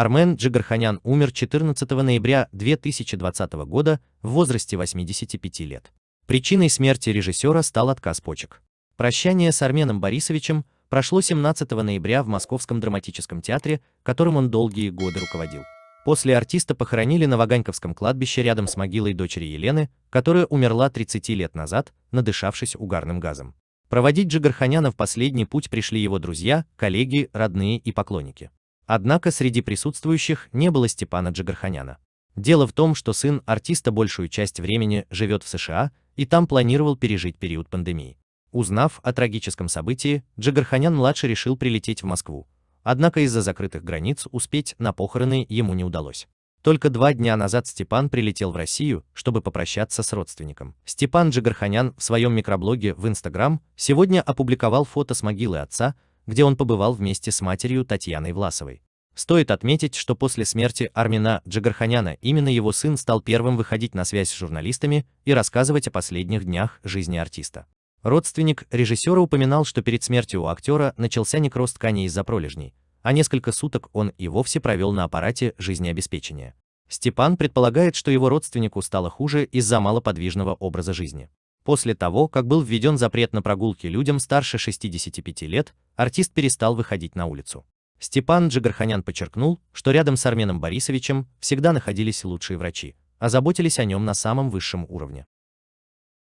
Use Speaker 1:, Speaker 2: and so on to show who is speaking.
Speaker 1: Армен Джигарханян умер 14 ноября 2020 года в возрасте 85 лет. Причиной смерти режиссера стал отказ почек. Прощание с Арменом Борисовичем прошло 17 ноября в Московском драматическом театре, которым он долгие годы руководил. После артиста похоронили на Ваганьковском кладбище рядом с могилой дочери Елены, которая умерла 30 лет назад, надышавшись угарным газом. Проводить Джигарханяна в последний путь пришли его друзья, коллеги, родные и поклонники. Однако среди присутствующих не было Степана Джигарханяна. Дело в том, что сын артиста большую часть времени живет в США и там планировал пережить период пандемии. Узнав о трагическом событии, Джигарханян-младший решил прилететь в Москву. Однако из-за закрытых границ успеть на похороны ему не удалось. Только два дня назад Степан прилетел в Россию, чтобы попрощаться с родственником. Степан Джигарханян в своем микроблоге в Instagram сегодня опубликовал фото с могилы отца, где он побывал вместе с матерью Татьяной Власовой. Стоит отметить, что после смерти Армина Джигарханяна именно его сын стал первым выходить на связь с журналистами и рассказывать о последних днях жизни артиста. Родственник режиссера упоминал, что перед смертью у актера начался некроз тканей из-за пролежней, а несколько суток он и вовсе провел на аппарате жизнеобеспечения. Степан предполагает, что его родственнику стало хуже из-за малоподвижного образа жизни. После того, как был введен запрет на прогулки людям старше 65 лет, артист перестал выходить на улицу. Степан Джигарханян подчеркнул, что рядом с Арменом Борисовичем всегда находились лучшие врачи, а заботились о нем на самом высшем уровне.